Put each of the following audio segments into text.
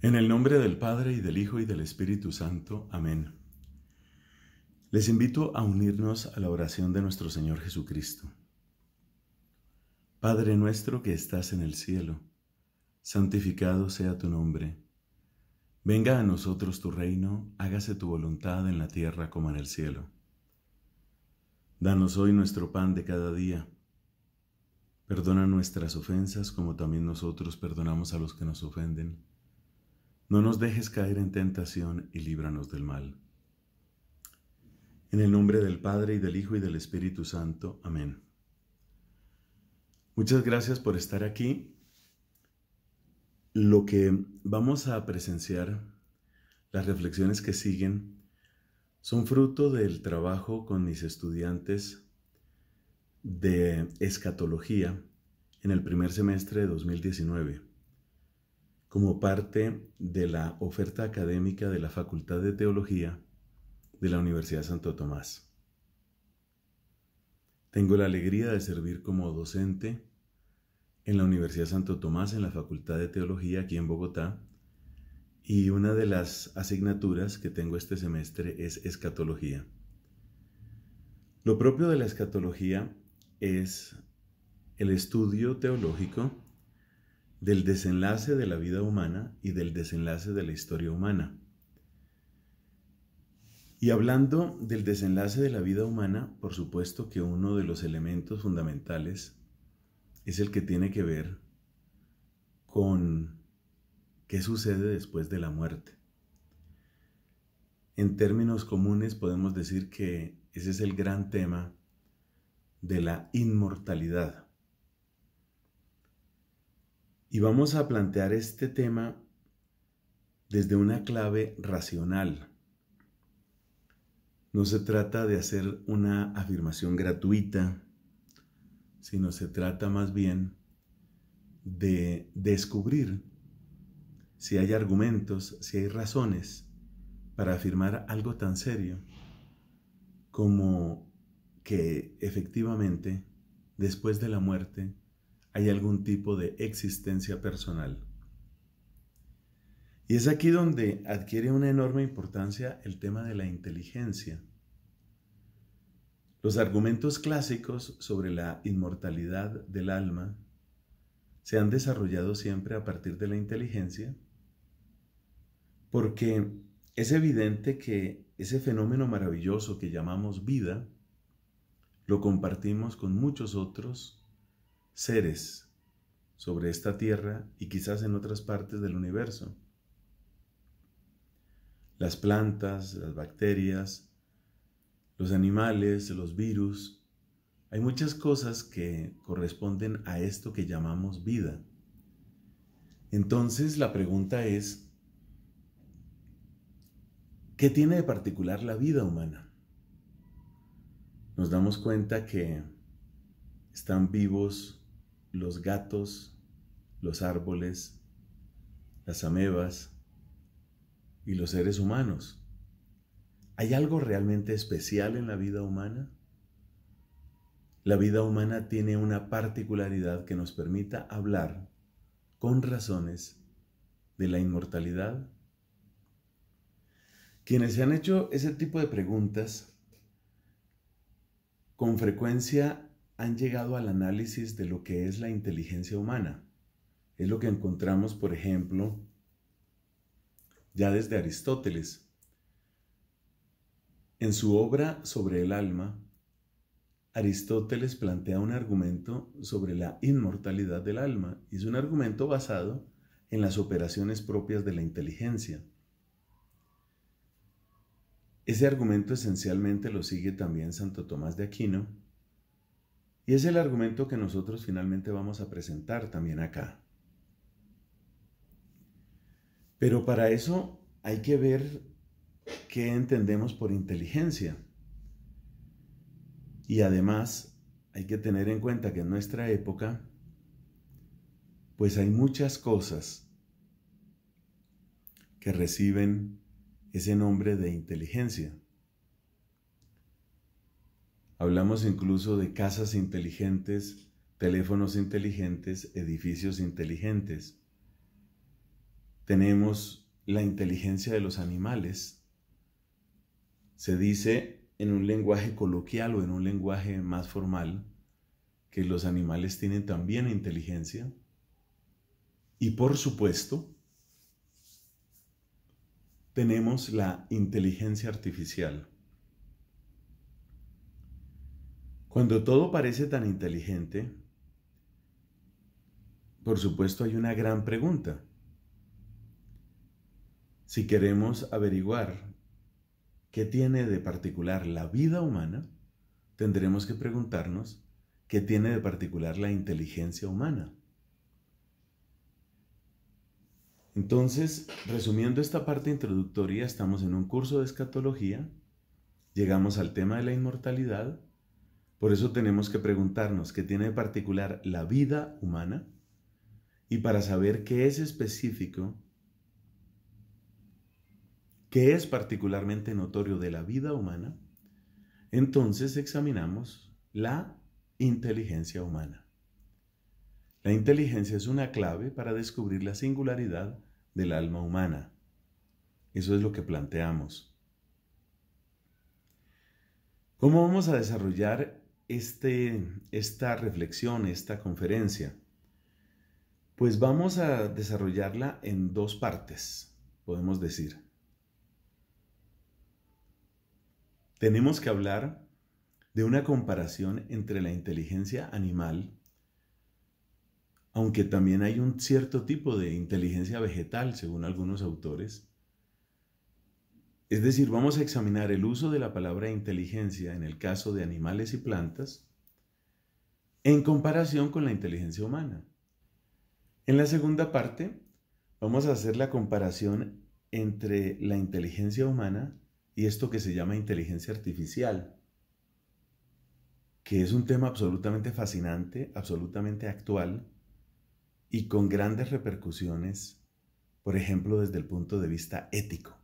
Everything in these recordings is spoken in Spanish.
En el nombre del Padre y del Hijo y del Espíritu Santo. Amén. Les invito a unirnos a la oración de nuestro Señor Jesucristo. Padre nuestro que estás en el cielo, santificado sea tu nombre. Venga a nosotros tu reino, hágase tu voluntad en la tierra como en el cielo. Danos hoy nuestro pan de cada día. Perdona nuestras ofensas como también nosotros perdonamos a los que nos ofenden no nos dejes caer en tentación y líbranos del mal. En el nombre del Padre y del Hijo y del Espíritu Santo. Amén. Muchas gracias por estar aquí. Lo que vamos a presenciar, las reflexiones que siguen, son fruto del trabajo con mis estudiantes de escatología en el primer semestre de 2019 como parte de la oferta académica de la Facultad de Teología de la Universidad Santo Tomás. Tengo la alegría de servir como docente en la Universidad Santo Tomás, en la Facultad de Teología aquí en Bogotá, y una de las asignaturas que tengo este semestre es escatología. Lo propio de la escatología es el estudio teológico del desenlace de la vida humana y del desenlace de la historia humana. Y hablando del desenlace de la vida humana, por supuesto que uno de los elementos fundamentales es el que tiene que ver con qué sucede después de la muerte. En términos comunes podemos decir que ese es el gran tema de la inmortalidad. Y vamos a plantear este tema desde una clave racional. No se trata de hacer una afirmación gratuita, sino se trata más bien de descubrir si hay argumentos, si hay razones para afirmar algo tan serio como que efectivamente después de la muerte hay algún tipo de existencia personal. Y es aquí donde adquiere una enorme importancia el tema de la inteligencia. Los argumentos clásicos sobre la inmortalidad del alma se han desarrollado siempre a partir de la inteligencia porque es evidente que ese fenómeno maravilloso que llamamos vida lo compartimos con muchos otros seres sobre esta tierra y quizás en otras partes del universo. Las plantas, las bacterias, los animales, los virus, hay muchas cosas que corresponden a esto que llamamos vida. Entonces la pregunta es, ¿qué tiene de particular la vida humana? Nos damos cuenta que están vivos los gatos, los árboles, las amebas y los seres humanos. ¿Hay algo realmente especial en la vida humana? La vida humana tiene una particularidad que nos permita hablar con razones de la inmortalidad. Quienes se han hecho ese tipo de preguntas con frecuencia han llegado al análisis de lo que es la inteligencia humana. Es lo que encontramos, por ejemplo, ya desde Aristóteles. En su obra sobre el alma, Aristóteles plantea un argumento sobre la inmortalidad del alma y es un argumento basado en las operaciones propias de la inteligencia. Ese argumento esencialmente lo sigue también Santo Tomás de Aquino y es el argumento que nosotros finalmente vamos a presentar también acá. Pero para eso hay que ver qué entendemos por inteligencia. Y además hay que tener en cuenta que en nuestra época, pues hay muchas cosas que reciben ese nombre de inteligencia. Hablamos incluso de casas inteligentes, teléfonos inteligentes, edificios inteligentes. Tenemos la inteligencia de los animales. Se dice en un lenguaje coloquial o en un lenguaje más formal que los animales tienen también inteligencia. Y por supuesto, tenemos la inteligencia artificial. Cuando todo parece tan inteligente, por supuesto hay una gran pregunta. Si queremos averiguar qué tiene de particular la vida humana, tendremos que preguntarnos qué tiene de particular la inteligencia humana. Entonces, resumiendo esta parte introductoria, estamos en un curso de escatología, llegamos al tema de la inmortalidad, por eso tenemos que preguntarnos qué tiene de particular la vida humana y para saber qué es específico, qué es particularmente notorio de la vida humana, entonces examinamos la inteligencia humana. La inteligencia es una clave para descubrir la singularidad del alma humana. Eso es lo que planteamos. ¿Cómo vamos a desarrollar este, esta reflexión, esta conferencia? Pues vamos a desarrollarla en dos partes, podemos decir. Tenemos que hablar de una comparación entre la inteligencia animal, aunque también hay un cierto tipo de inteligencia vegetal, según algunos autores, es decir, vamos a examinar el uso de la palabra inteligencia en el caso de animales y plantas en comparación con la inteligencia humana. En la segunda parte, vamos a hacer la comparación entre la inteligencia humana y esto que se llama inteligencia artificial, que es un tema absolutamente fascinante, absolutamente actual y con grandes repercusiones, por ejemplo, desde el punto de vista ético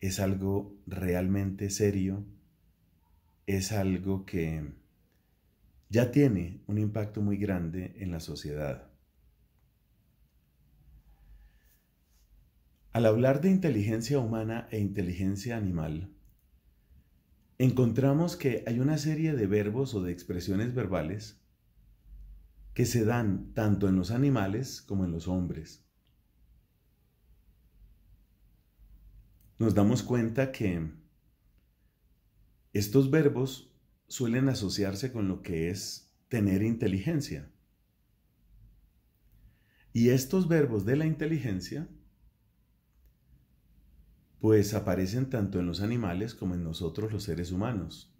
es algo realmente serio, es algo que ya tiene un impacto muy grande en la sociedad. Al hablar de inteligencia humana e inteligencia animal, encontramos que hay una serie de verbos o de expresiones verbales que se dan tanto en los animales como en los hombres. nos damos cuenta que estos verbos suelen asociarse con lo que es tener inteligencia. Y estos verbos de la inteligencia pues aparecen tanto en los animales como en nosotros los seres humanos.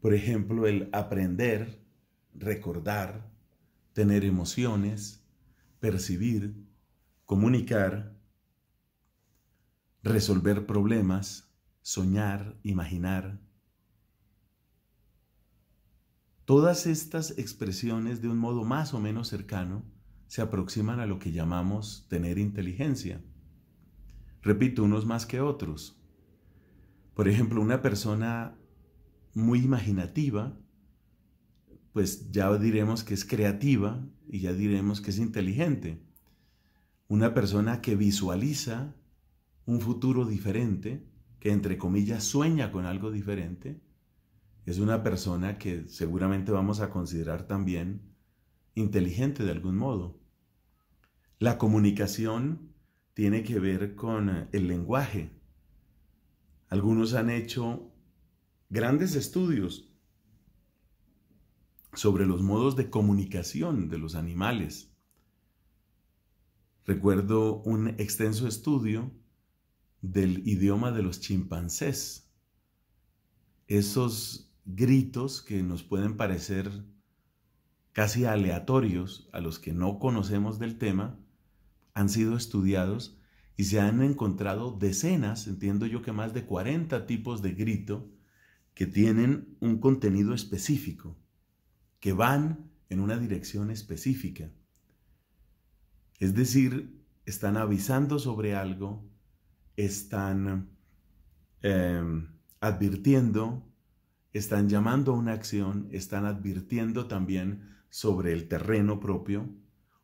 Por ejemplo, el aprender, recordar, tener emociones, percibir, comunicar, resolver problemas, soñar, imaginar. Todas estas expresiones de un modo más o menos cercano se aproximan a lo que llamamos tener inteligencia. Repito, unos más que otros. Por ejemplo, una persona muy imaginativa, pues ya diremos que es creativa y ya diremos que es inteligente. Una persona que visualiza un futuro diferente, que entre comillas sueña con algo diferente, es una persona que seguramente vamos a considerar también inteligente de algún modo. La comunicación tiene que ver con eh, el lenguaje. Algunos han hecho grandes estudios sobre los modos de comunicación de los animales. Recuerdo un extenso estudio del idioma de los chimpancés. Esos gritos que nos pueden parecer casi aleatorios a los que no conocemos del tema, han sido estudiados y se han encontrado decenas, entiendo yo que más de 40 tipos de grito que tienen un contenido específico, que van en una dirección específica. Es decir, están avisando sobre algo, están em, advirtiendo, están llamando a una acción, están advirtiendo también sobre el terreno propio.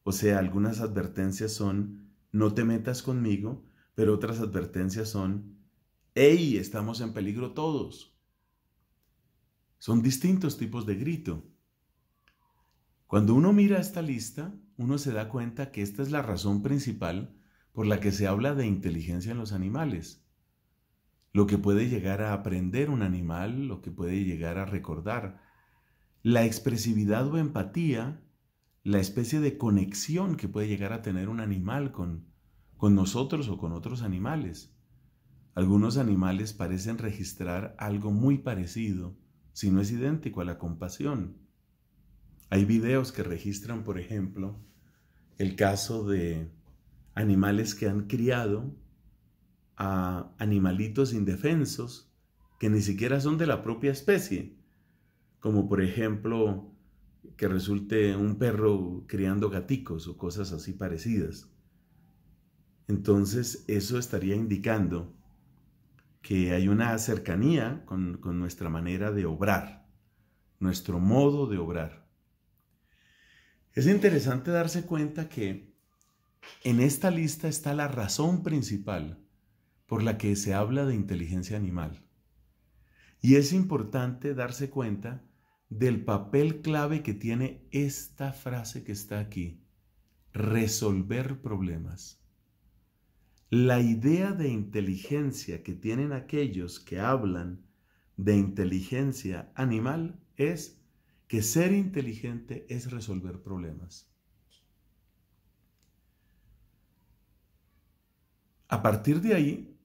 O sea, algunas advertencias son, no te metas conmigo, pero otras advertencias son, hey, estamos en peligro todos. Son distintos tipos de grito. Cuando uno mira esta lista, uno se da cuenta que esta es la razón principal por la que se habla de inteligencia en los animales. Lo que puede llegar a aprender un animal, lo que puede llegar a recordar. La expresividad o empatía, la especie de conexión que puede llegar a tener un animal con, con nosotros o con otros animales. Algunos animales parecen registrar algo muy parecido, si no es idéntico a la compasión. Hay videos que registran, por ejemplo, el caso de animales que han criado a animalitos indefensos que ni siquiera son de la propia especie, como por ejemplo que resulte un perro criando gaticos o cosas así parecidas. Entonces eso estaría indicando que hay una cercanía con, con nuestra manera de obrar, nuestro modo de obrar. Es interesante darse cuenta que en esta lista está la razón principal por la que se habla de inteligencia animal. Y es importante darse cuenta del papel clave que tiene esta frase que está aquí, resolver problemas. La idea de inteligencia que tienen aquellos que hablan de inteligencia animal es que ser inteligente es resolver problemas. A partir de ahí,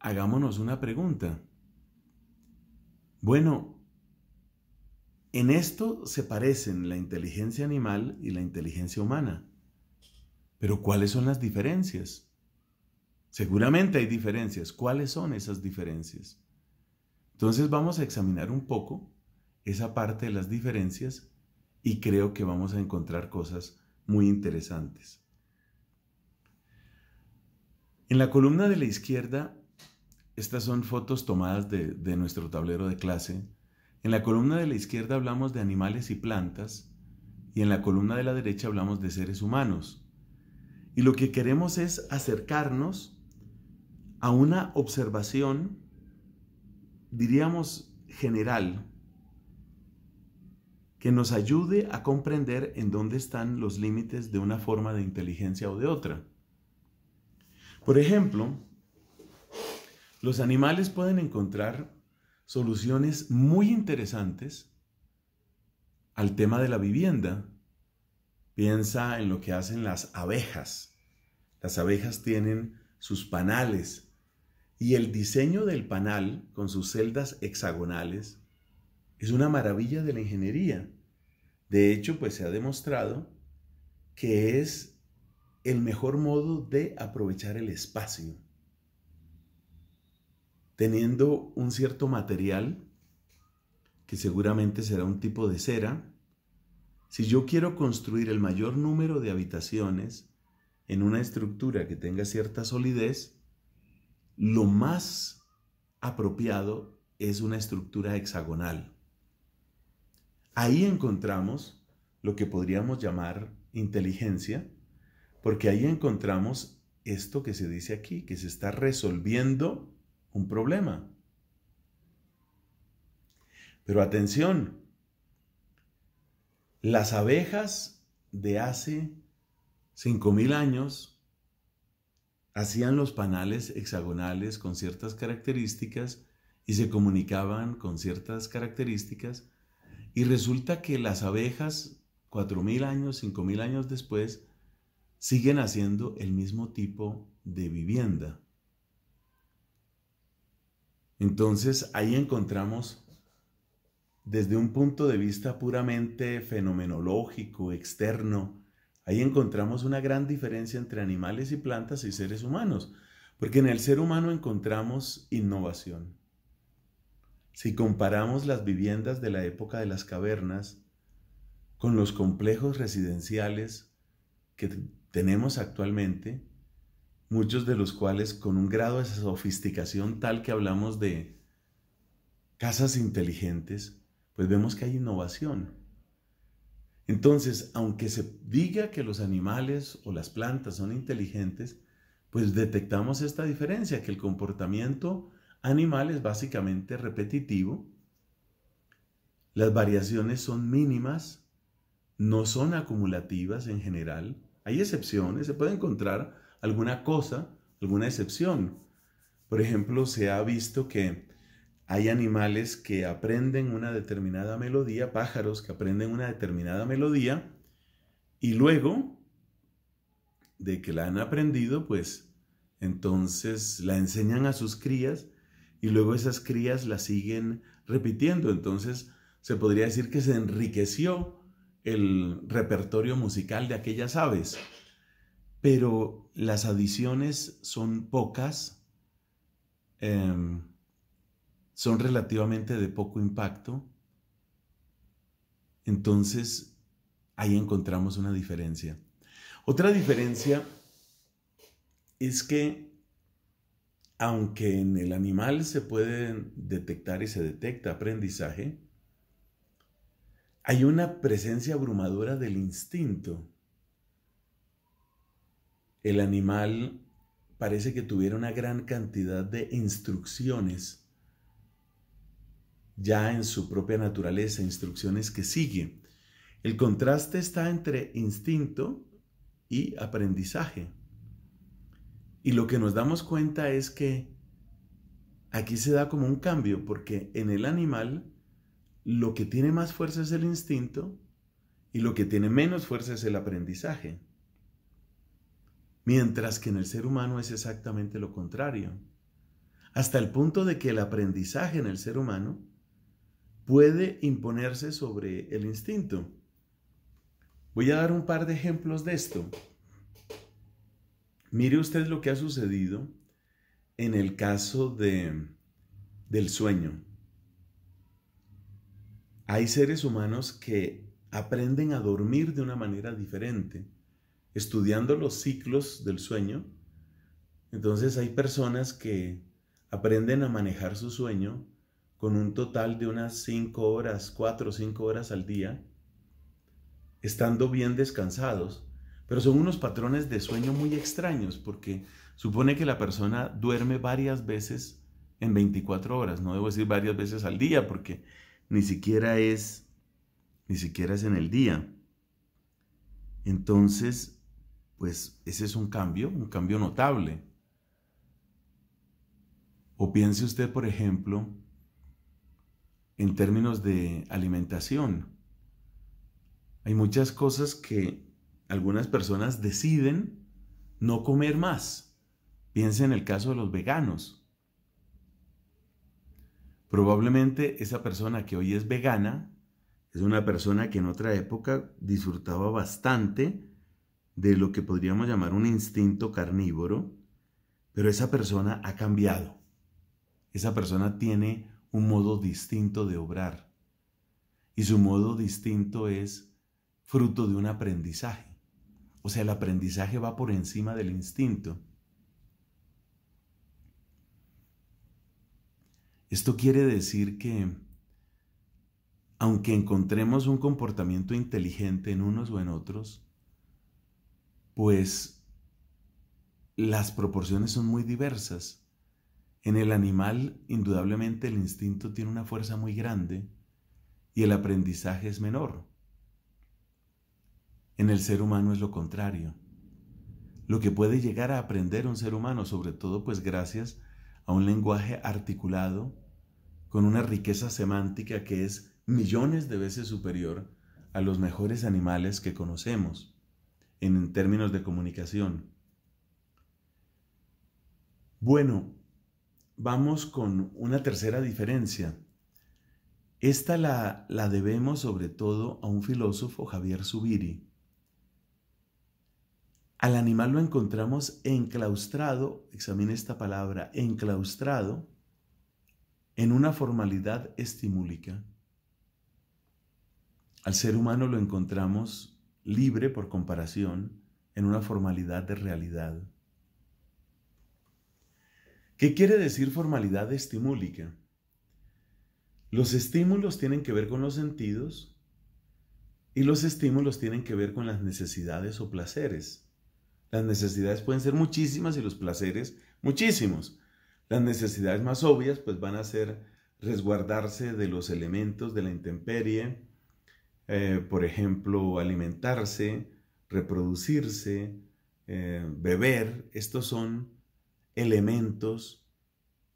hagámonos una pregunta. Bueno, en esto se parecen la inteligencia animal y la inteligencia humana. Pero ¿cuáles son las diferencias? Seguramente hay diferencias. ¿Cuáles son esas diferencias? Entonces vamos a examinar un poco esa parte de las diferencias y creo que vamos a encontrar cosas muy interesantes. En la columna de la izquierda, estas son fotos tomadas de, de nuestro tablero de clase. En la columna de la izquierda hablamos de animales y plantas y en la columna de la derecha hablamos de seres humanos. Y lo que queremos es acercarnos a una observación, diríamos, general, que nos ayude a comprender en dónde están los límites de una forma de inteligencia o de otra. Por ejemplo, los animales pueden encontrar soluciones muy interesantes al tema de la vivienda. Piensa en lo que hacen las abejas. Las abejas tienen sus panales y el diseño del panal con sus celdas hexagonales es una maravilla de la ingeniería. De hecho, pues se ha demostrado que es el mejor modo de aprovechar el espacio, teniendo un cierto material, que seguramente será un tipo de cera, si yo quiero construir el mayor número de habitaciones en una estructura que tenga cierta solidez, lo más apropiado es una estructura hexagonal. Ahí encontramos lo que podríamos llamar inteligencia, porque ahí encontramos esto que se dice aquí, que se está resolviendo un problema. Pero atención, las abejas de hace 5.000 años hacían los panales hexagonales con ciertas características y se comunicaban con ciertas características y resulta que las abejas 4.000 años, 5.000 años después, siguen haciendo el mismo tipo de vivienda. Entonces ahí encontramos desde un punto de vista puramente fenomenológico, externo, ahí encontramos una gran diferencia entre animales y plantas y seres humanos, porque en el ser humano encontramos innovación. Si comparamos las viviendas de la época de las cavernas con los complejos residenciales que tenemos actualmente, muchos de los cuales con un grado de sofisticación tal que hablamos de casas inteligentes, pues vemos que hay innovación. Entonces, aunque se diga que los animales o las plantas son inteligentes, pues detectamos esta diferencia, que el comportamiento animal es básicamente repetitivo, las variaciones son mínimas, no son acumulativas en general, hay excepciones, se puede encontrar alguna cosa, alguna excepción. Por ejemplo, se ha visto que hay animales que aprenden una determinada melodía, pájaros que aprenden una determinada melodía, y luego de que la han aprendido, pues entonces la enseñan a sus crías y luego esas crías la siguen repitiendo. Entonces se podría decir que se enriqueció el repertorio musical de aquellas aves, pero las adiciones son pocas, em, son relativamente de poco impacto, entonces ahí encontramos una diferencia. Otra diferencia es que aunque en el animal se puede detectar y se detecta aprendizaje, hay una presencia abrumadora del instinto. El animal parece que tuviera una gran cantidad de instrucciones ya en su propia naturaleza, instrucciones que sigue. El contraste está entre instinto y aprendizaje. Y lo que nos damos cuenta es que aquí se da como un cambio, porque en el animal lo que tiene más fuerza es el instinto y lo que tiene menos fuerza es el aprendizaje. Mientras que en el ser humano es exactamente lo contrario. Hasta el punto de que el aprendizaje en el ser humano puede imponerse sobre el instinto. Voy a dar un par de ejemplos de esto. Mire usted lo que ha sucedido en el caso del sueño. Hay seres humanos que aprenden a dormir de una manera diferente, estudiando los ciclos del sueño. Entonces hay personas que aprenden a manejar su sueño con un total de unas 5 horas, 4 o 5 horas al día, estando bien descansados. Pero son unos patrones de sueño muy extraños porque supone que la persona duerme varias veces en 24 horas. No debo decir varias veces al día porque ni siquiera es, ni siquiera es en el día. Entonces, pues ese es un cambio, un cambio notable. O piense usted, por ejemplo, en términos de alimentación. Hay muchas cosas que algunas personas deciden no comer más. Piense en el caso de los veganos. Probablemente esa persona que hoy es vegana es una persona que en otra época disfrutaba bastante de lo que podríamos llamar un instinto carnívoro, pero esa persona ha cambiado. Esa persona tiene un modo distinto de obrar y su modo distinto es fruto de un aprendizaje. O sea, el aprendizaje va por encima del instinto. Esto quiere decir que aunque encontremos un comportamiento inteligente en unos o en otros, pues las proporciones son muy diversas. En el animal, indudablemente, el instinto tiene una fuerza muy grande y el aprendizaje es menor. En el ser humano es lo contrario. Lo que puede llegar a aprender un ser humano, sobre todo pues gracias a un lenguaje articulado con una riqueza semántica que es millones de veces superior a los mejores animales que conocemos en términos de comunicación. Bueno, vamos con una tercera diferencia. Esta la, debemos sobre todo a un filósofo, Javier Zubiri. Al animal lo encontramos enclaustrado, examine esta palabra, enclaustrado, en una formalidad estimúlica. Al ser humano lo encontramos libre por comparación en una formalidad de realidad. ¿Qué quiere decir formalidad estimúlica? Los estímulos tienen que ver con los sentidos y los estímulos tienen que ver con las necesidades o placeres. Las necesidades pueden ser muchísimas y los placeres muchísimos. Las necesidades más obvias pues van a ser resguardarse de los elementos de la intemperie, eh, por ejemplo, alimentarse, reproducirse, eh, beber. Estos son elementos,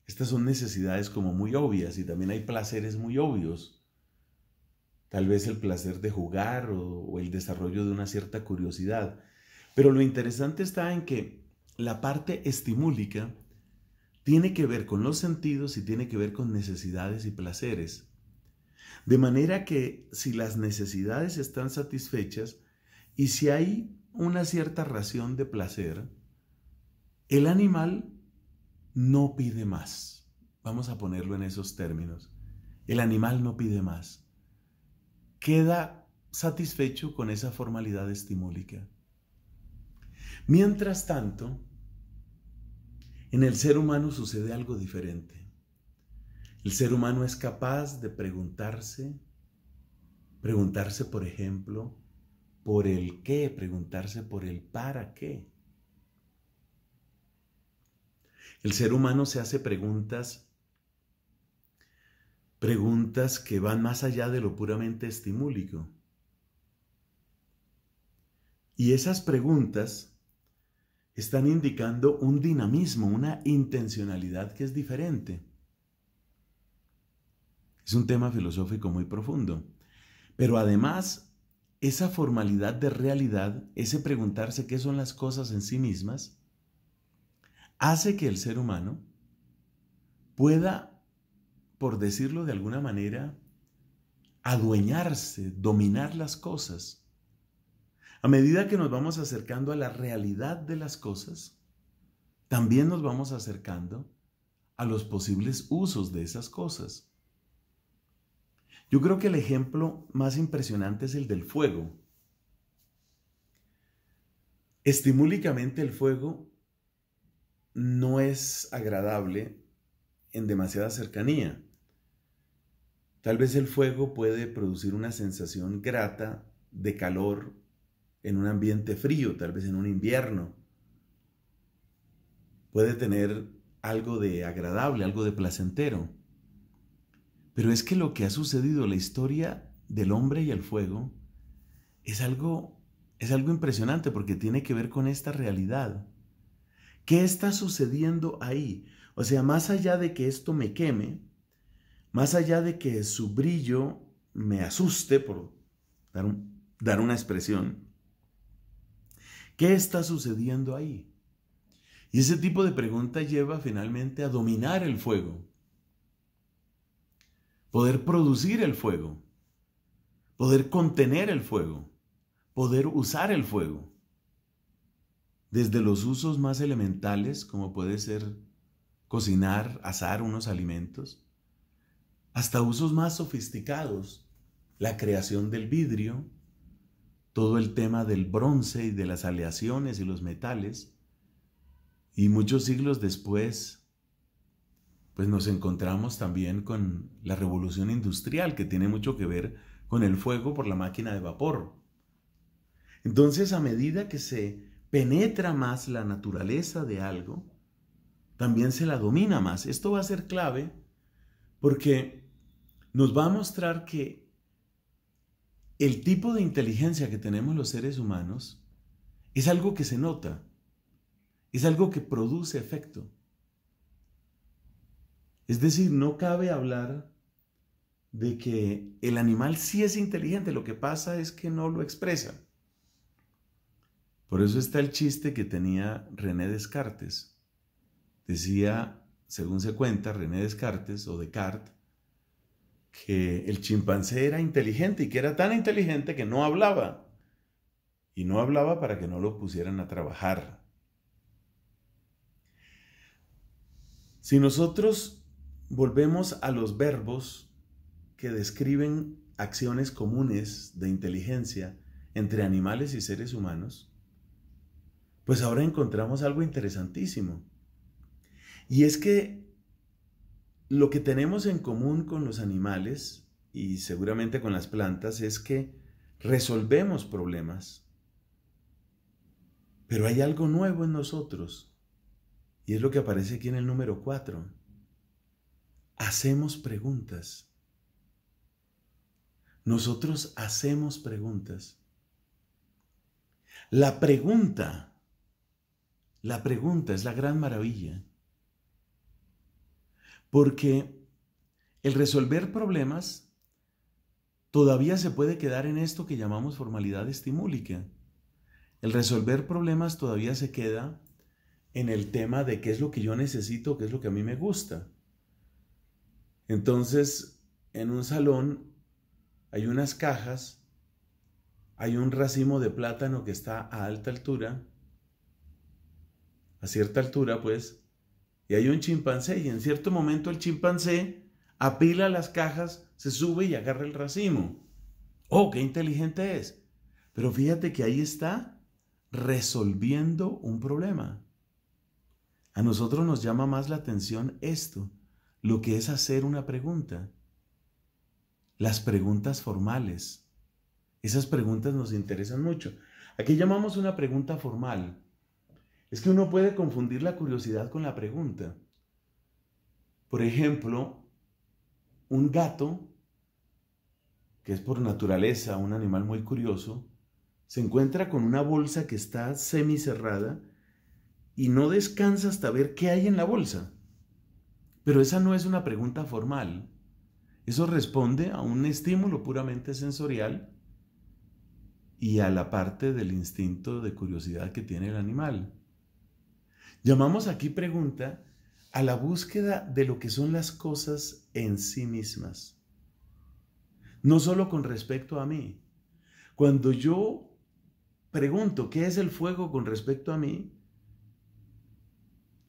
estas son necesidades como muy obvias y también hay placeres muy obvios. Tal vez el placer de jugar o, el desarrollo de una cierta curiosidad. Pero lo interesante está en que la parte estimúlica tiene que ver con los sentidos y tiene que ver con necesidades y placeres. De manera que si las necesidades están satisfechas y si hay una cierta ración de placer, el animal no pide más. Vamos a ponerlo en esos términos. El animal no pide más. Queda satisfecho con esa formalidad estimólica. Mientras tanto, en el ser humano sucede algo diferente. El ser humano es capaz de preguntarse, preguntarse por ejemplo, por el qué, preguntarse por el para qué. El ser humano se hace preguntas, preguntas que van más allá de lo puramente estimulico. Y esas preguntas están indicando un dinamismo, una intencionalidad que es diferente. Es un tema filosófico muy profundo. Pero además, esa formalidad de realidad, ese preguntarse qué son las cosas en sí mismas, hace que el ser humano pueda, por decirlo de alguna manera, adueñarse, dominar las cosas. A medida que nos vamos acercando a la realidad de las cosas, también nos vamos acercando a los posibles usos de esas cosas. Yo creo que el ejemplo más impresionante es el del fuego. Estimúlicamente el fuego no es agradable en demasiada cercanía. Tal vez el fuego puede producir una sensación grata de calor en un ambiente frío, tal vez en un invierno. Puede tener algo de agradable, algo de placentero. Pero es que lo que ha sucedido la historia del hombre y el fuego es algo es algo impresionante porque tiene que ver con esta realidad. ¿Qué está sucediendo ahí? O sea, más allá de que esto me queme, más allá de que su brillo me asuste, por dar una expresión, ¿Qué está sucediendo ahí? Y ese tipo de pregunta lleva finalmente a dominar el fuego, poder producir el fuego, poder contener el fuego, poder usar el fuego, desde los usos más elementales, como puede ser cocinar, asar unos alimentos, hasta usos más sofisticados, la creación del vidrio, todo el tema del bronce y de las aleaciones y los metales. Y muchos siglos después, pues nos encontramos también con la revolución industrial que tiene mucho que ver con el fuego por la máquina de vapor. Entonces, a medida que se penetra más la naturaleza de algo, también se la domina más. Esto va a ser clave porque nos va a mostrar que el tipo de inteligencia que tenemos los seres humanos es algo que se nota, es algo que produce efecto. Es decir, no cabe hablar de que el animal sí es inteligente, lo que pasa es que no lo expresa. Por eso está el chiste que tenía René Descartes. Decía, según se cuenta, René Descartes o Descartes, que el chimpancé era inteligente y que era tan inteligente que no hablaba. Y no hablaba para que no lo pusieran a trabajar. Si nosotros volvemos a los verbos que describen acciones comunes de inteligencia entre animales y seres humanos, pues ahora encontramos algo interesantísimo. Y es que lo que tenemos en común con los animales y seguramente con las plantas es que resolvemos problemas. Pero hay algo nuevo en nosotros y es lo que aparece aquí en el número 4. Hacemos preguntas. Nosotros hacemos preguntas. La pregunta, la pregunta es la gran maravilla. Porque el resolver problemas todavía se puede quedar en esto que llamamos formalidad estimúlica. El resolver problemas todavía se queda en el tema de qué es lo que yo necesito, qué es lo que a mí me gusta. Entonces, en un salón hay unas cajas, hay un racimo de plátano que está a alta altura, a cierta altura pues, y hay un chimpancé y en cierto momento el chimpancé apila las cajas, se sube y agarra el racimo. ¡Oh, qué inteligente es! Pero fíjate que ahí está resolviendo un problema. A nosotros nos llama más la atención esto, lo que es hacer una pregunta. Las preguntas formales. Esas preguntas nos interesan mucho. Aquí llamamos una pregunta formal es que uno puede confundir la curiosidad con la pregunta. Por ejemplo, un gato, que es por naturaleza un animal muy curioso, se encuentra con una bolsa que está semi cerrada y no descansa hasta ver qué hay en la bolsa. Pero esa no es una pregunta formal. Eso responde a un estímulo puramente sensorial y a la parte del instinto de curiosidad que tiene el animal. Llamamos aquí pregunta a la búsqueda de lo que son las cosas en sí mismas. No solo con respecto a mí. Cuando yo pregunto qué es el fuego con respecto a mí,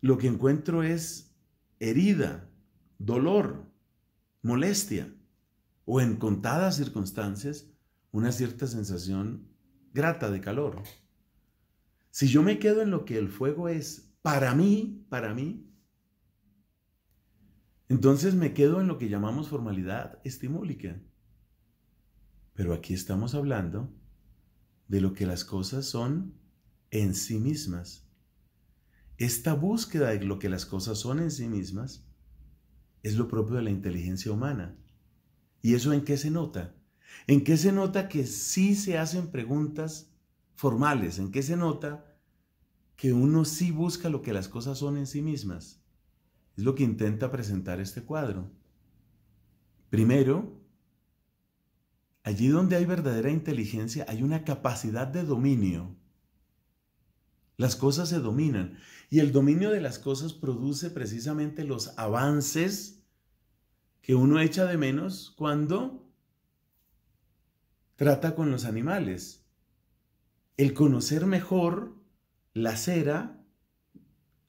lo que encuentro es herida, dolor, molestia o en contadas circunstancias una cierta sensación grata de calor. Si yo me quedo en lo que el fuego es para mí, para mí. Entonces me quedo en lo que llamamos formalidad estimólica. Pero aquí estamos hablando de lo que las cosas son en sí mismas. Esta búsqueda de lo que las cosas son en sí mismas es lo propio de la inteligencia humana. ¿Y eso en qué se nota? ¿En qué se nota que sí se hacen preguntas formales? ¿En qué se nota que uno sí busca lo que las cosas son en sí mismas. Es lo que intenta presentar este cuadro. Primero, allí donde hay verdadera inteligencia hay una capacidad de dominio. Las cosas se dominan y el dominio de las cosas produce precisamente los avances que uno echa de menos cuando trata con los animales. El conocer mejor la cera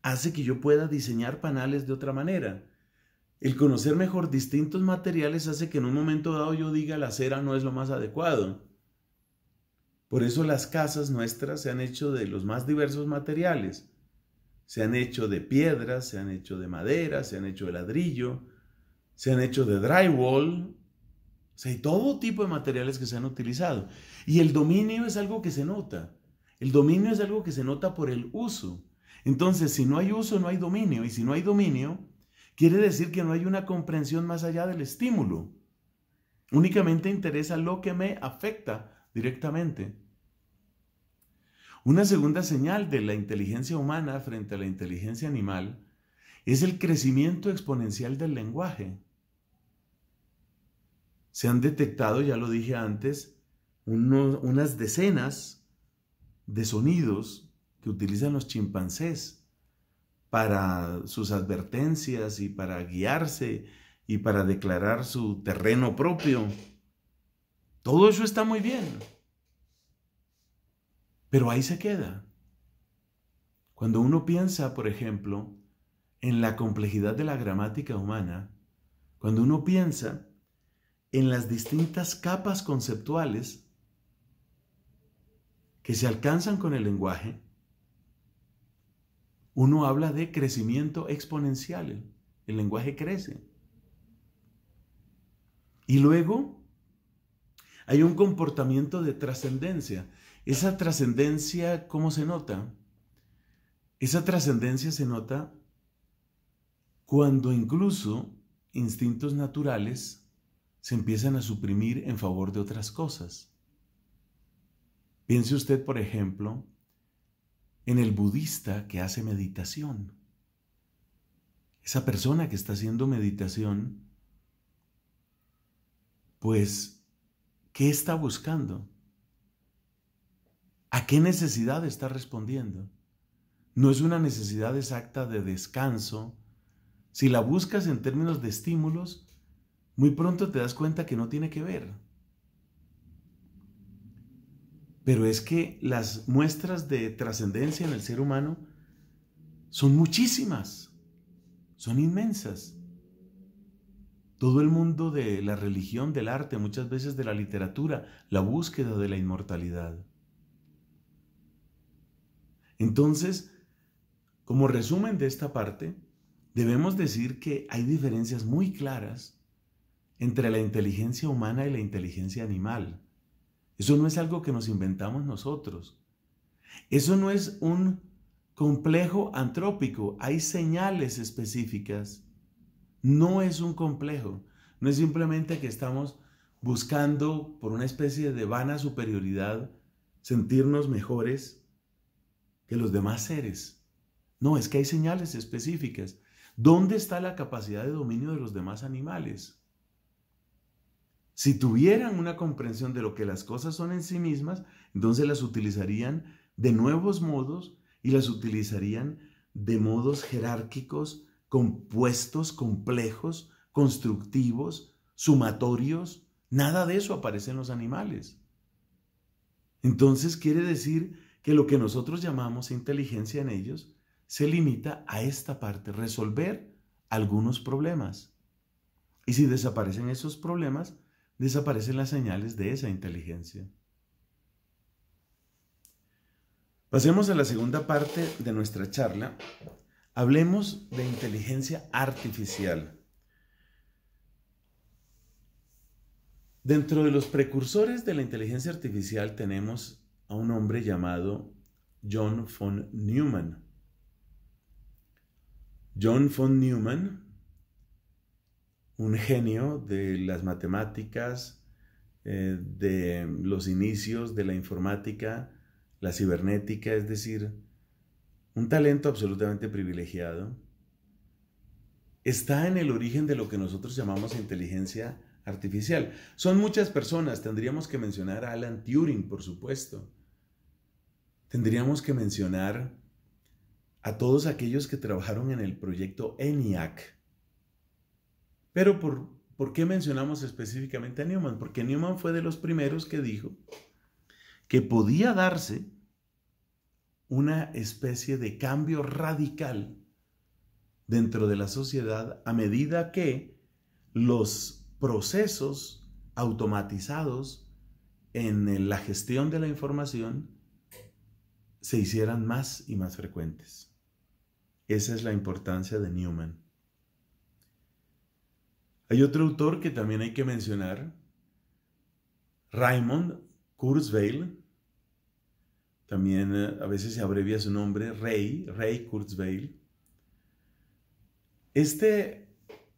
hace que yo pueda diseñar panales de otra manera. El conocer mejor distintos materiales hace que en un momento dado yo diga la cera no es lo más adecuado. Por eso las casas nuestras se han hecho de los más diversos materiales. Se han hecho de piedras, se han hecho de madera, se han hecho de ladrillo, se han hecho de drywall. O sea, hay todo tipo de materiales que se han utilizado. Y el dominio es algo que se nota. El dominio es algo que se nota por el uso. Entonces, si no hay uso, no hay dominio. Y si no hay dominio, quiere decir que no hay una comprensión más allá del estímulo. Únicamente interesa lo que me afecta directamente. Una segunda señal de la inteligencia humana frente a la inteligencia animal es el crecimiento exponencial del lenguaje. Se han detectado, ya lo dije antes, unas decenas, de sonidos que utilizan los chimpancés para sus advertencias y para guiarse y para declarar su terreno propio. Todo eso está muy bien. Pero ahí se queda. Cuando uno piensa, por ejemplo, en la complejidad de la gramática humana, cuando uno piensa en las distintas capas conceptuales que se alcanzan con el lenguaje, uno habla de crecimiento exponencial. El lenguaje crece. Y luego hay un comportamiento de trascendencia. Esa trascendencia, ¿cómo se nota? Esa trascendencia se nota cuando incluso instintos naturales se empiezan a suprimir en favor de otras cosas. Piense usted, por ejemplo, en el budista que hace meditación. Esa persona que está haciendo meditación, pues, ¿qué está buscando? ¿A qué necesidad está respondiendo? No es una necesidad exacta de descanso. Si la buscas en términos de estímulos, muy pronto te das cuenta que no tiene que ver. Pero es que las muestras de trascendencia en el ser humano son muchísimas, son inmensas. Todo el mundo de la religión, del arte, muchas veces de la literatura, la búsqueda de la inmortalidad. Entonces, como resumen de esta parte, debemos decir que hay diferencias muy claras entre la inteligencia humana y la inteligencia animal. Eso no es algo que nos inventamos nosotros. Eso no es un complejo antrópico. Hay señales específicas. No es un complejo. No es simplemente que estamos buscando por una especie de vana superioridad sentirnos mejores que los demás seres. No, es que hay señales específicas. ¿Dónde está la capacidad de dominio de los demás animales? Si tuvieran una comprensión de lo que las cosas son en sí mismas, entonces las utilizarían de nuevos modos y las utilizarían de modos jerárquicos, compuestos, complejos, constructivos, sumatorios. Nada de eso aparece en los animales. Entonces quiere decir que lo que nosotros llamamos inteligencia en ellos se limita a esta parte, resolver algunos problemas. Y si desaparecen esos problemas, desaparecen las señales de esa inteligencia. Pasemos a la segunda parte de nuestra charla. Hablemos de inteligencia artificial. Dentro de los precursores de la inteligencia artificial tenemos a un hombre llamado John von Neumann. John von Neumann un genio de las matemáticas, eh, de los inicios de la informática, la cibernética, es decir, un talento absolutamente privilegiado, está en el origen de lo que nosotros llamamos inteligencia artificial. Son muchas personas, tendríamos que mencionar a Alan Turing, por supuesto. Tendríamos que mencionar a todos aquellos que trabajaron en el proyecto ENIAC, pero por, qué mencionamos específicamente a Newman? Porque Newman fue de los primeros que dijo que podía darse una especie de cambio radical dentro de la sociedad a medida que los procesos automatizados en la gestión de la información se hicieran más y más frecuentes. Esa es la importancia de Newman. Hay otro autor que también hay que mencionar, Raymond Kurzweil, también eh, a veces se abrevia su nombre, Rey, Rey Kurzweil. Este,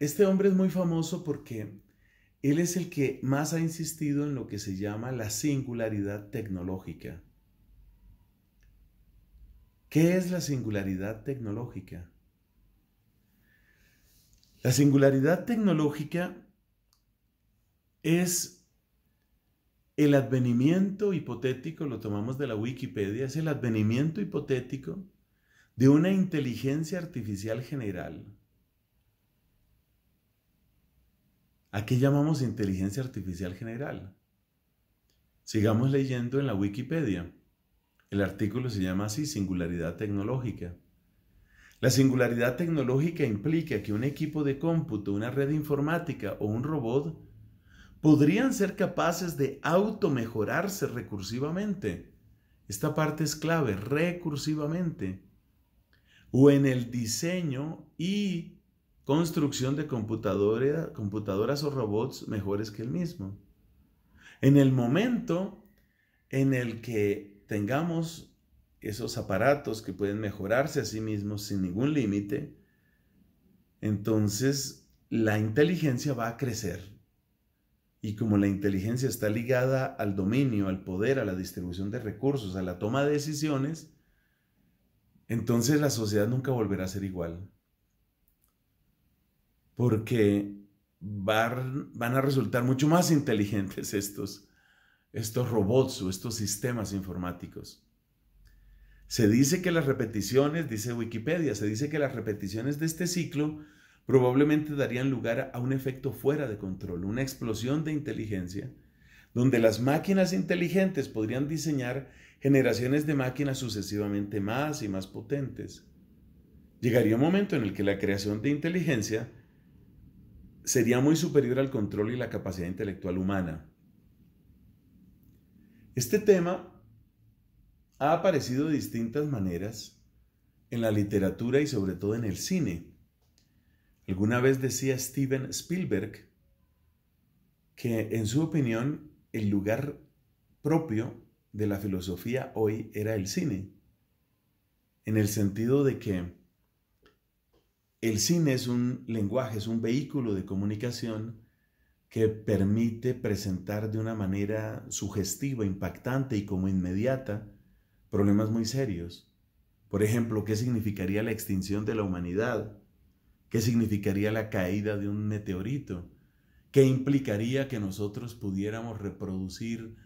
este hombre es muy famoso porque él es el que más ha insistido en lo que se llama la singularidad tecnológica. ¿Qué es la singularidad tecnológica? La singularidad tecnológica es el advenimiento hipotético, lo tomamos de la Wikipedia, es el advenimiento hipotético de una inteligencia artificial general. ¿A qué llamamos inteligencia artificial general? Sigamos leyendo en la Wikipedia. El artículo se llama así, Singularidad Tecnológica. La singularidad tecnológica implica que un equipo de cómputo, una red informática o un robot podrían ser capaces de auto-mejorarse recursivamente. Esta parte es clave, recursivamente. O en el diseño y construcción de computadoras o robots mejores que el mismo. En el momento en el que tengamos esos aparatos que pueden mejorarse a sí mismos sin ningún límite, entonces la inteligencia va a crecer. Y como la inteligencia está ligada al dominio, al poder, a la distribución de recursos, a la toma de decisiones, entonces la sociedad nunca volverá a ser igual. Porque van, a resultar mucho más inteligentes estos, estos robots o estos sistemas informáticos. Se dice que las repeticiones, dice Wikipedia, se dice que las repeticiones de este ciclo probablemente darían lugar a un efecto fuera de control, una explosión de inteligencia, donde las máquinas inteligentes podrían diseñar generaciones de máquinas sucesivamente más y más potentes. Llegaría un momento en el que la creación de inteligencia sería muy superior al control y la capacidad intelectual humana. Este tema ha aparecido de distintas maneras en la literatura y sobre todo en el cine. Alguna vez decía Steven Spielberg que en su opinión el lugar propio de la filosofía hoy era el cine, en el sentido de que el cine es un lenguaje, es un vehículo de comunicación que permite presentar de una manera sugestiva, impactante y como inmediata problemas muy serios. Por ejemplo, ¿qué significaría la extinción de la humanidad? ¿Qué significaría la caída de un meteorito? ¿Qué implicaría que nosotros pudiéramos reproducir,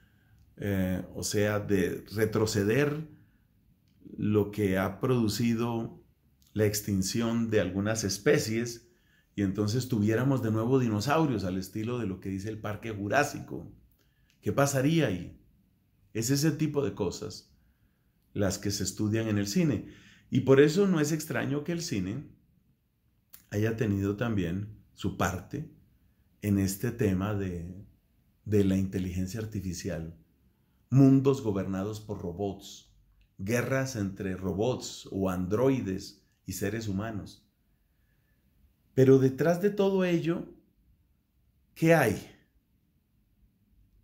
eh, o sea, de retroceder lo que ha producido la extinción de algunas especies y entonces tuviéramos de nuevo dinosaurios al estilo de lo que dice el Parque Jurásico? ¿Qué pasaría ahí? Es ese tipo de cosas las que se estudian en el cine. Y por eso no es extraño que el cine haya tenido también su parte en este tema de, de la inteligencia artificial, mundos gobernados por robots, guerras entre robots o androides y seres humanos. Pero detrás de todo ello, ¿qué hay?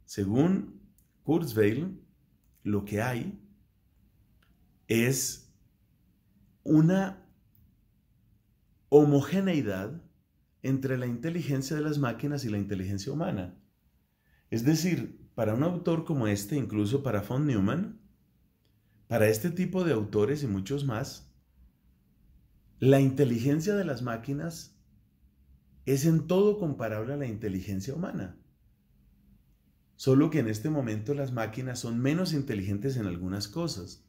Según Kurzweil, lo que hay es una homogeneidad entre la inteligencia de las máquinas y la inteligencia humana. Es decir, para un autor como este, incluso para von Neumann, para este tipo de autores y muchos más, la inteligencia de las máquinas es en todo comparable a la inteligencia humana. Solo que en este momento las máquinas son menos inteligentes en algunas cosas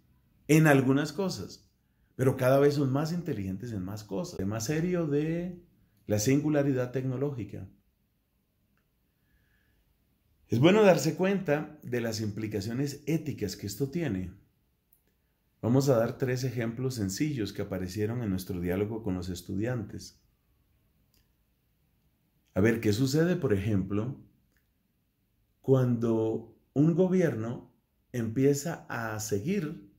en algunas cosas, pero cada vez son más inteligentes en más cosas. De más serio de la singularidad tecnológica. Es bueno darse cuenta de las implicaciones éticas que esto tiene. Vamos a dar tres ejemplos sencillos que aparecieron en nuestro diálogo con los estudiantes. A ver, ¿qué sucede, por ejemplo, cuando un gobierno empieza a seguir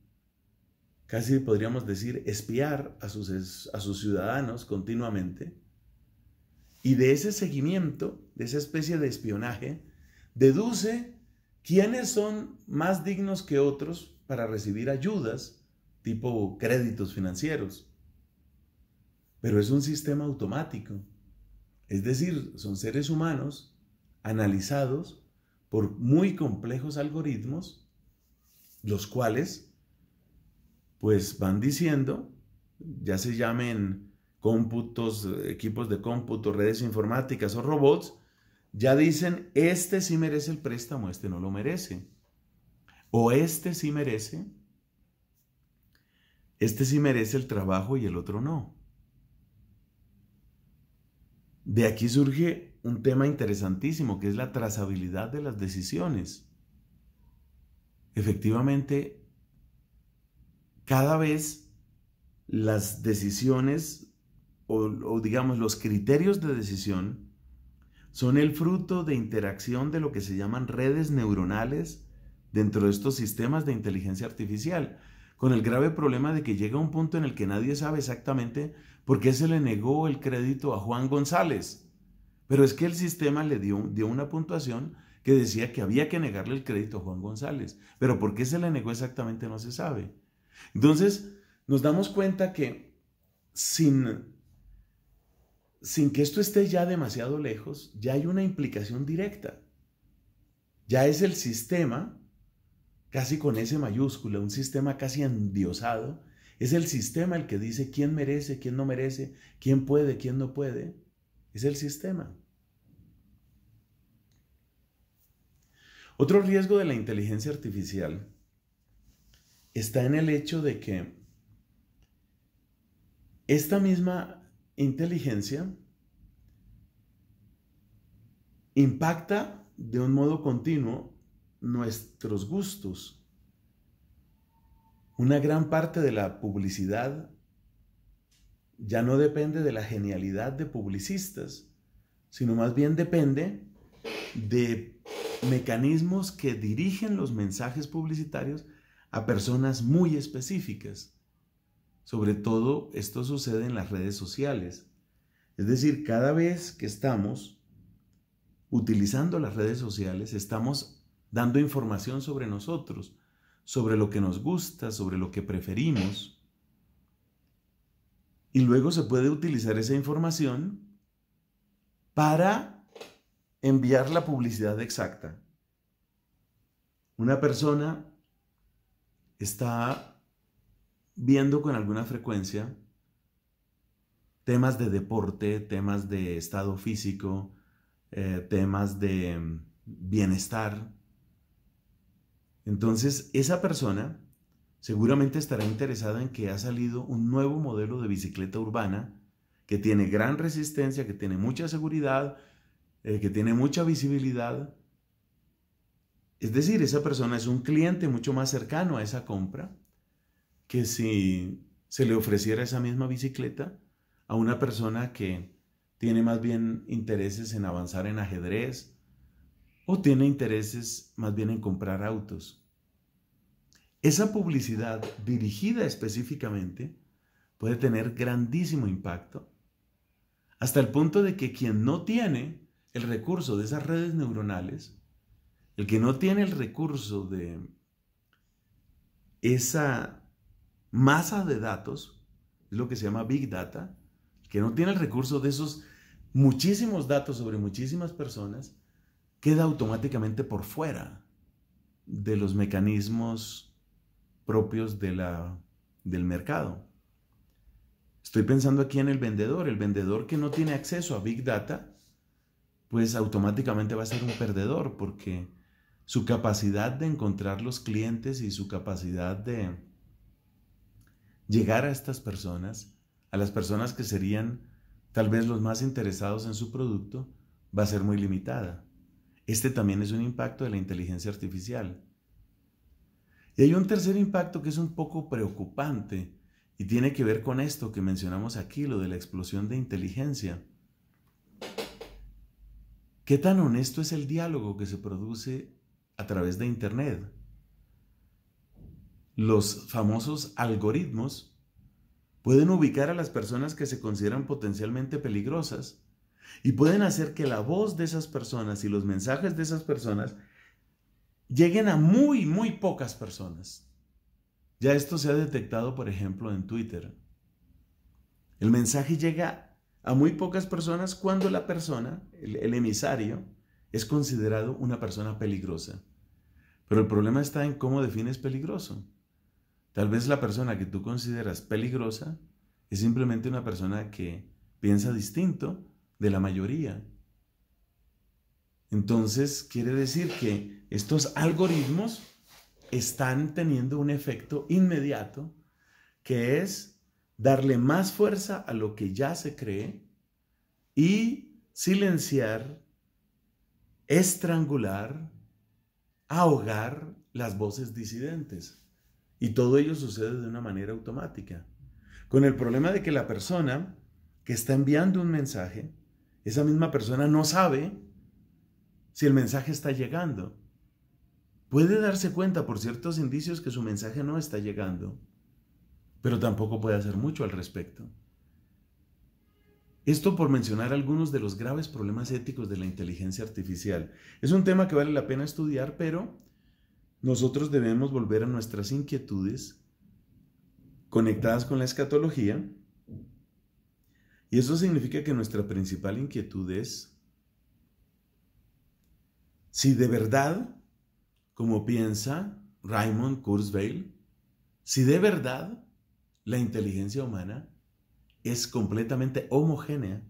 casi podríamos decir, espiar a sus, a sus ciudadanos continuamente. Y de ese seguimiento, de esa especie de espionaje, deduce quiénes son más dignos que otros para recibir ayudas tipo créditos financieros. Pero es un sistema automático. Es decir, son seres humanos analizados por muy complejos algoritmos, los cuales pues van diciendo, ya se llamen cómputos, equipos de cómputo, redes informáticas o robots, ya dicen, este sí merece el préstamo, este no lo merece. O este sí merece, este sí merece el trabajo y el otro no. De aquí surge un tema interesantísimo, que es la trazabilidad de las decisiones. Efectivamente, cada vez las decisiones o, digamos los criterios de decisión son el fruto de interacción de lo que se llaman redes neuronales dentro de estos sistemas de inteligencia artificial, con el grave problema de que llega un punto en el que nadie sabe exactamente por qué se le negó el crédito a Juan González. Pero es que el sistema le dio, dio una puntuación que decía que había que negarle el crédito a Juan González. Pero por qué se le negó exactamente no se sabe. Entonces, nos damos cuenta que sin, sin que esto esté ya demasiado lejos, ya hay una implicación directa. Ya es el sistema, casi con S mayúscula, un sistema casi endiosado, es el sistema el que dice quién merece, quién no merece, quién puede, quién no puede. Es el sistema. Otro riesgo de la inteligencia artificial está en el hecho de que esta misma inteligencia impacta de un modo continuo nuestros gustos. Una gran parte de la publicidad ya no depende de la genialidad de publicistas, sino más bien depende de mecanismos que dirigen los mensajes publicitarios a personas muy específicas. Sobre todo esto sucede en las redes sociales. Es decir, cada vez que estamos utilizando las redes sociales, estamos dando información sobre nosotros, sobre lo que nos gusta, sobre lo que preferimos. Y luego se puede utilizar esa información para enviar la publicidad exacta. Una persona está viendo con alguna frecuencia temas de deporte, temas de estado físico, eh, temas de mm, bienestar. Entonces, esa persona seguramente estará interesada en que ha salido un nuevo modelo de bicicleta urbana que tiene gran resistencia, que tiene mucha seguridad, eh, que tiene mucha visibilidad es decir, esa persona es un cliente mucho más cercano a esa compra que si se le ofreciera esa misma bicicleta a una persona que tiene más bien intereses en avanzar en ajedrez o tiene intereses más bien en comprar autos. Esa publicidad dirigida específicamente puede tener grandísimo impacto hasta el punto de que quien no tiene el recurso de esas redes neuronales el que no tiene el recurso de esa masa de datos, es lo que se llama Big Data, el que no tiene el recurso de esos muchísimos datos sobre muchísimas personas, queda automáticamente por fuera de los mecanismos propios del mercado. Estoy pensando aquí en el vendedor. El vendedor que no tiene acceso a Big Data, pues automáticamente va a ser un perdedor porque su capacidad de encontrar los clientes y su capacidad de llegar a estas personas, a las personas que serían tal vez los más interesados en su producto, va a ser muy limitada. Este también es un impacto de la inteligencia artificial. Y hay un tercer impacto que es un poco preocupante y tiene que ver con esto que mencionamos aquí, lo de la explosión de inteligencia. ¿Qué tan honesto es el diálogo que se produce a través de Internet. Los famosos algoritmos pueden ubicar a las personas que se consideran potencialmente peligrosas y pueden hacer que la voz de esas personas y los mensajes de esas personas lleguen a muy, muy pocas personas. Ya esto se ha detectado, por ejemplo, en Twitter. El mensaje llega a muy pocas personas cuando la persona, el, emisario, es considerado una persona peligrosa. Pero el problema está en cómo defines peligroso. Tal vez la persona que tú consideras peligrosa es simplemente una persona que piensa distinto de la mayoría. Entonces, quiere decir que estos algoritmos están teniendo un efecto inmediato que es darle más fuerza a lo que ya se cree y silenciar estrangular, ahogar las voces disidentes. Y todo ello sucede de una manera automática. Con el problema de que la persona que está enviando un mensaje, esa misma persona no sabe si el mensaje está llegando. Puede darse cuenta por ciertos indicios que su mensaje no está llegando, pero tampoco puede hacer mucho al respecto. Esto por mencionar algunos de los graves problemas éticos de la inteligencia artificial. Es un tema que vale la pena estudiar, pero nosotros debemos volver a nuestras inquietudes conectadas con la escatología. Y eso significa que nuestra principal inquietud es si de verdad, como piensa Raymond Kurzweil, si de verdad la inteligencia humana es completamente homogénea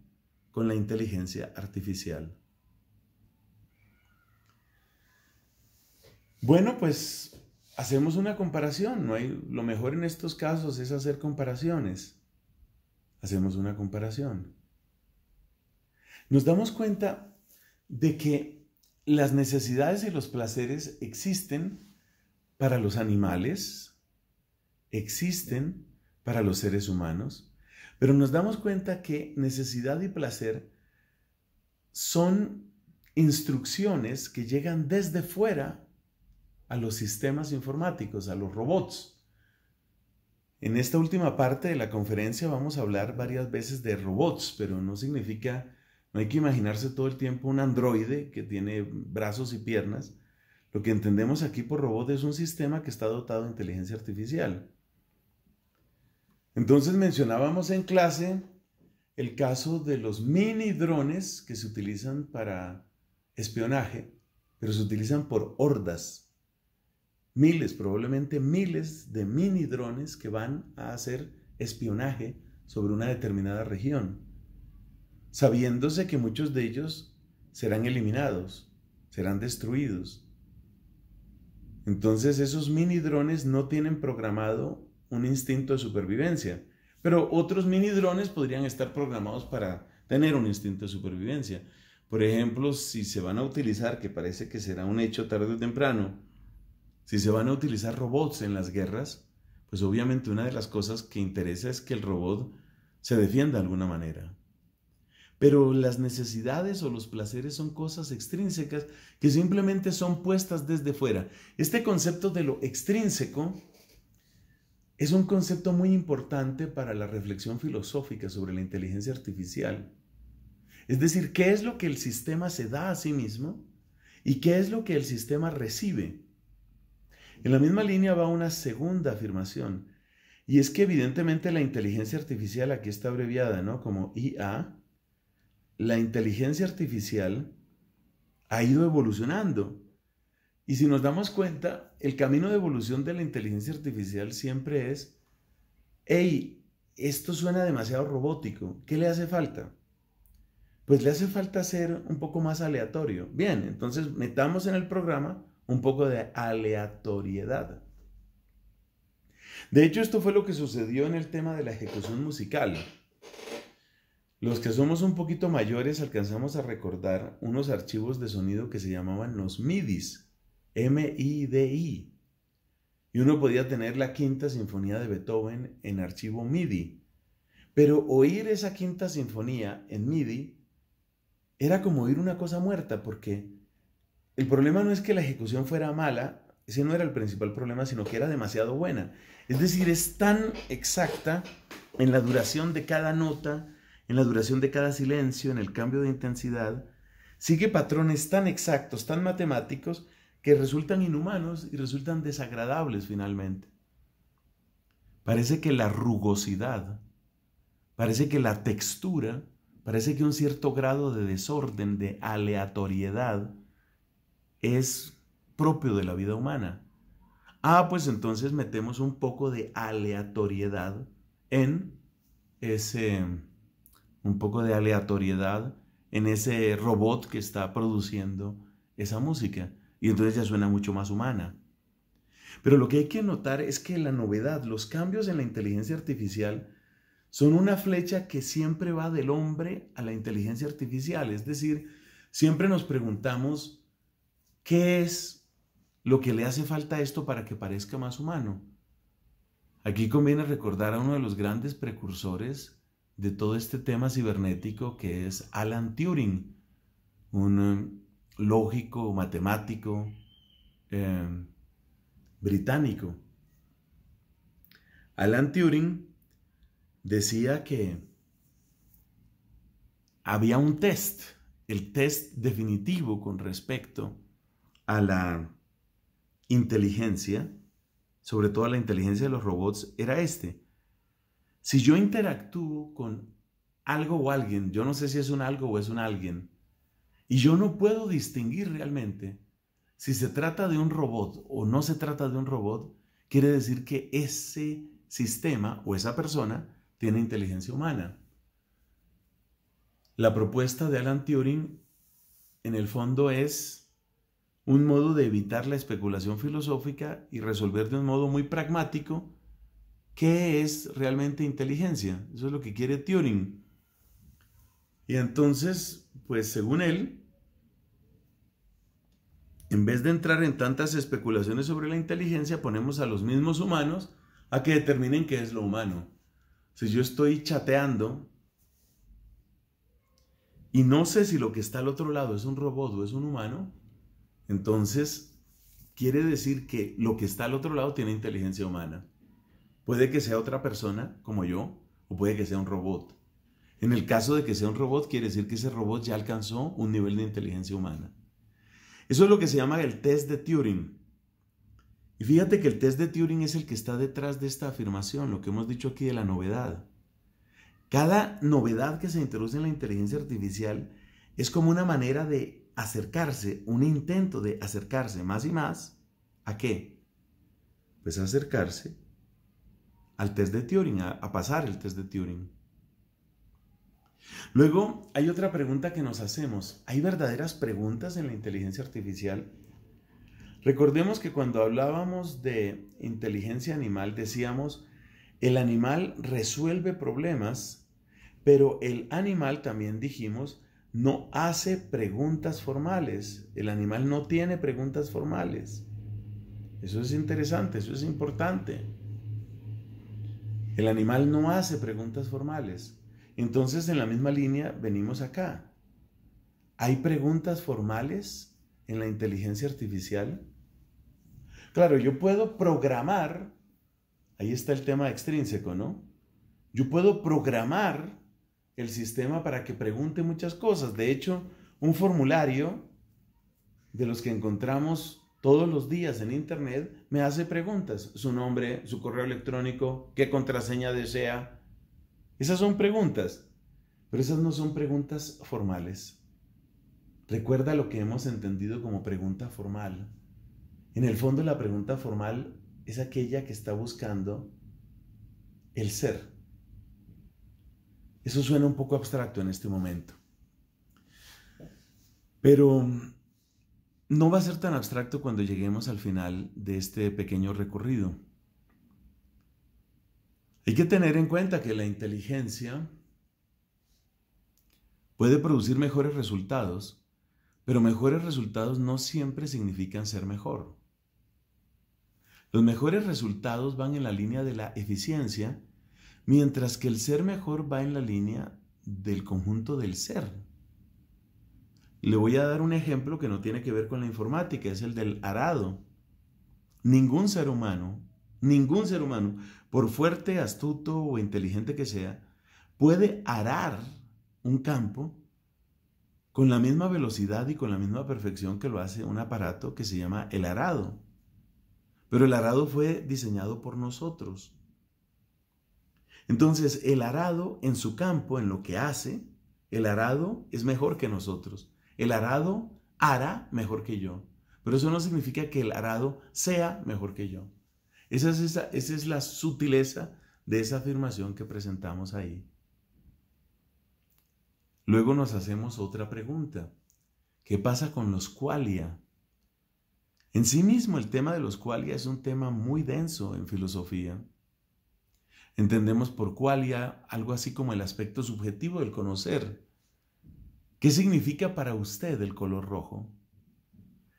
con la inteligencia artificial. Bueno, pues hacemos una comparación. ¿no? Hay, lo mejor en estos casos es hacer comparaciones. Hacemos una comparación. Nos damos cuenta de que las necesidades y los placeres existen para los animales, existen para los seres humanos pero nos damos cuenta que necesidad y placer son instrucciones que llegan desde fuera a los sistemas informáticos, a los robots. En esta última parte de la conferencia vamos a hablar varias veces de robots, pero no significa, no hay que imaginarse todo el tiempo un androide que tiene brazos y piernas. Lo que entendemos aquí por robot es un sistema que está dotado de inteligencia artificial. Entonces mencionábamos en clase el caso de los mini drones que se utilizan para espionaje, pero se utilizan por hordas. Miles, probablemente miles de mini drones que van a hacer espionaje sobre una determinada región, sabiéndose que muchos de ellos serán eliminados, serán destruidos. Entonces esos mini drones no tienen programado un instinto de supervivencia. Pero otros mini drones podrían estar programados para tener un instinto de supervivencia. Por ejemplo, si se van a utilizar, que parece que será un hecho tarde o temprano, si se van a utilizar robots en las guerras, pues obviamente una de las cosas que interesa es que el robot se defienda de alguna manera. Pero las necesidades o los placeres son cosas extrínsecas que simplemente son puestas desde fuera. Este concepto de lo extrínseco es un concepto muy importante para la reflexión filosófica sobre la inteligencia artificial. Es decir, ¿qué es lo que el sistema se da a sí mismo y qué es lo que el sistema recibe? En la misma línea va una segunda afirmación, y es que evidentemente la inteligencia artificial, aquí está abreviada, ¿no? Como IA, la inteligencia artificial ha ido evolucionando. Y si nos damos cuenta, el camino de evolución de la inteligencia artificial siempre es, hey, esto suena demasiado robótico, ¿qué le hace falta? Pues le hace falta ser un poco más aleatorio. Bien, entonces metamos en el programa un poco de aleatoriedad. De hecho, esto fue lo que sucedió en el tema de la ejecución musical. Los que somos un poquito mayores alcanzamos a recordar unos archivos de sonido que se llamaban los MIDIs. MIDI Y uno podía tener la quinta sinfonía de Beethoven en archivo MIDI. Pero oír esa quinta sinfonía en MIDI era como oír una cosa muerta, porque el problema no es que la ejecución fuera mala, ese no era el principal problema, sino que era demasiado buena. Es decir, es tan exacta en la duración de cada nota, en la duración de cada silencio, en el cambio de intensidad, sigue patrones tan exactos, tan matemáticos, que resultan inhumanos y resultan desagradables finalmente. Parece que la rugosidad, parece que la textura, parece que un cierto grado de desorden, de aleatoriedad, es propio de la vida humana. Ah, pues entonces metemos un poco de aleatoriedad en ese, un poco de aleatoriedad en ese robot que está produciendo esa música. Y entonces ya suena mucho más humana. Pero lo que hay que notar es que la novedad, los cambios en la inteligencia artificial, son una flecha que siempre va del hombre a la inteligencia artificial. Es decir, siempre nos preguntamos, ¿qué es lo que le hace falta a esto para que parezca más humano? Aquí conviene recordar a uno de los grandes precursores de todo este tema cibernético que es Alan Turing, un lógico, matemático, eh, británico. Alan Turing decía que había un test, el test definitivo con respecto a la inteligencia, sobre todo a la inteligencia de los robots, era este. Si yo interactúo con algo o alguien, yo no sé si es un algo o es un alguien, y yo no puedo distinguir realmente si se trata de un robot o no se trata de un robot, quiere decir que ese sistema o esa persona tiene inteligencia humana. La propuesta de Alan Turing en el fondo es un modo de evitar la especulación filosófica y resolver de un modo muy pragmático qué es realmente inteligencia. Eso es lo que quiere Turing. Y entonces, pues según él, en vez de entrar en tantas especulaciones sobre la inteligencia, ponemos a los mismos humanos a que determinen qué es lo humano. Si yo estoy chateando y no sé si lo que está al otro lado es un robot o es un humano, entonces quiere decir que lo que está al otro lado tiene inteligencia humana. Puede que sea otra persona como yo o puede que sea un robot. En el caso de que sea un robot, quiere decir que ese robot ya alcanzó un nivel de inteligencia humana. Eso es lo que se llama el test de Turing. Y fíjate que el test de Turing es el que está detrás de esta afirmación, lo que hemos dicho aquí de la novedad. Cada novedad que se introduce en la inteligencia artificial es como una manera de acercarse, un intento de acercarse más y más a qué? Pues acercarse al test de Turing, a, a pasar el test de Turing. Luego, hay otra pregunta que nos hacemos. ¿Hay verdaderas preguntas en la inteligencia artificial? Recordemos que cuando hablábamos de inteligencia animal decíamos, el animal resuelve problemas, pero el animal también dijimos, no hace preguntas formales. El animal no tiene preguntas formales. Eso es interesante, eso es importante. El animal no hace preguntas formales. Entonces, en la misma línea, venimos acá. ¿Hay preguntas formales en la inteligencia artificial? Claro, yo puedo programar, ahí está el tema extrínseco, ¿no? Yo puedo programar el sistema para que pregunte muchas cosas. De hecho, un formulario de los que encontramos todos los días en Internet me hace preguntas. Su nombre, su correo electrónico, qué contraseña desea, esas son preguntas, pero esas no son preguntas formales. Recuerda lo que hemos entendido como pregunta formal. En el fondo la pregunta formal es aquella que está buscando el ser. Eso suena un poco abstracto en este momento. Pero no va a ser tan abstracto cuando lleguemos al final de este pequeño recorrido. Hay que tener en cuenta que la inteligencia puede producir mejores resultados, pero mejores resultados no siempre significan ser mejor. Los mejores resultados van en la línea de la eficiencia, mientras que el ser mejor va en la línea del conjunto del ser. Le voy a dar un ejemplo que no tiene que ver con la informática, es el del arado. Ningún ser humano, ningún ser humano por fuerte, astuto o inteligente que sea, puede arar un campo con la misma velocidad y con la misma perfección que lo hace un aparato que se llama el arado. Pero el arado fue diseñado por nosotros. Entonces, el arado en su campo, en lo que hace, el arado es mejor que nosotros. El arado ara mejor que yo. Pero eso no significa que el arado sea mejor que yo. Esa es, la sutileza de esa afirmación que presentamos ahí. Luego nos hacemos otra pregunta. ¿Qué pasa con los qualia? En sí mismo el tema de los qualia es un tema muy denso en filosofía. Entendemos por qualia algo así como el aspecto subjetivo del conocer. ¿Qué significa para usted el color rojo?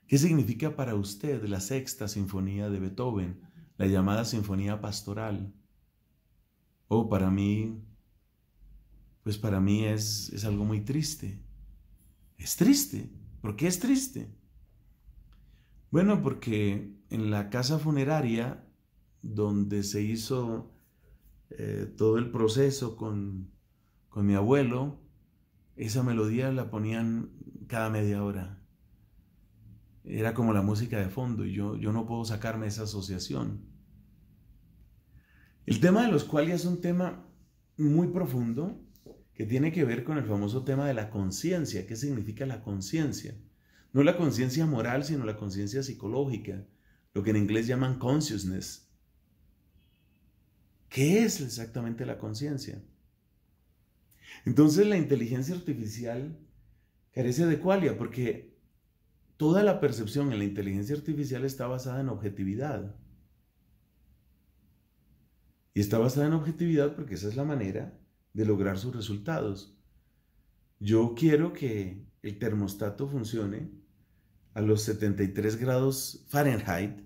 ¿Qué significa para usted la sexta sinfonía de Beethoven? la llamada sinfonía pastoral. Oh, para mí, pues para mí es, es algo muy triste. Es triste. ¿Por qué es triste? Bueno, porque en la casa funeraria donde se hizo eh, todo el proceso con mi abuelo, esa melodía la ponían cada media hora era como la música de fondo y yo, yo no puedo sacarme esa asociación. El tema de los cuales es un tema muy profundo que tiene que ver con el famoso tema de la conciencia. ¿Qué significa la conciencia? No la conciencia moral, sino la conciencia psicológica, lo que en inglés llaman consciousness. ¿Qué es exactamente la conciencia? Entonces la inteligencia artificial carece de cualia porque toda la percepción en la inteligencia artificial está basada en objetividad. Y está basada en objetividad porque esa es la manera de lograr sus resultados. Yo quiero que el termostato funcione a los 73 grados Fahrenheit.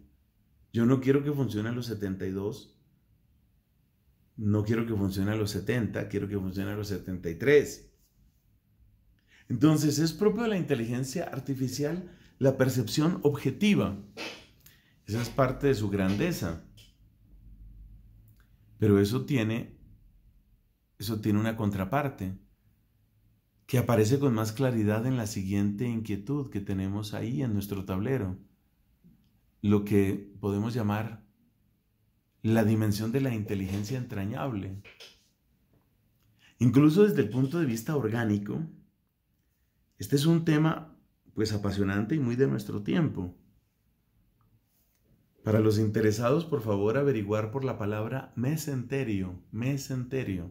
Yo no quiero que funcione a los 72. No quiero que funcione a los 70. Quiero que funcione a los 73. Entonces es propio de la inteligencia artificial la percepción objetiva. Esa es parte de su grandeza. Pero eso tiene, eso tiene una contraparte que aparece con más claridad en la siguiente inquietud que tenemos ahí en nuestro tablero, lo que podemos llamar la dimensión de la inteligencia entrañable. Incluso desde el punto de vista orgánico, este es un tema pues apasionante y muy de nuestro tiempo. Para los interesados, por favor, averiguar por la palabra mesenterio, mesenterio.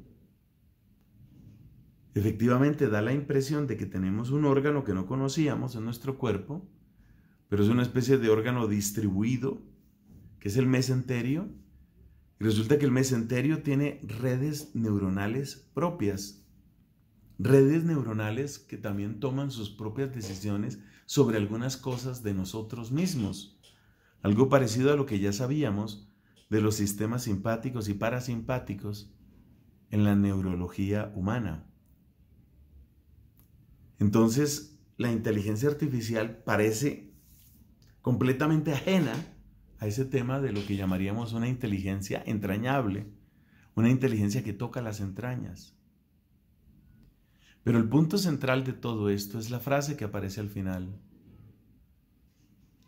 Efectivamente, da la impresión de que tenemos un órgano que no conocíamos en nuestro cuerpo, pero es una especie de órgano distribuido, que es el mesenterio. Y resulta que el mesenterio tiene redes neuronales propias, redes neuronales que también toman sus propias decisiones sobre algunas cosas de nosotros mismos. Algo parecido a lo que ya sabíamos de los sistemas simpáticos y parasimpáticos en la neurología humana. Entonces, la inteligencia artificial parece completamente ajena a ese tema de lo que llamaríamos una inteligencia entrañable, una inteligencia que toca las entrañas. Pero el punto central de todo esto es la frase que aparece al final.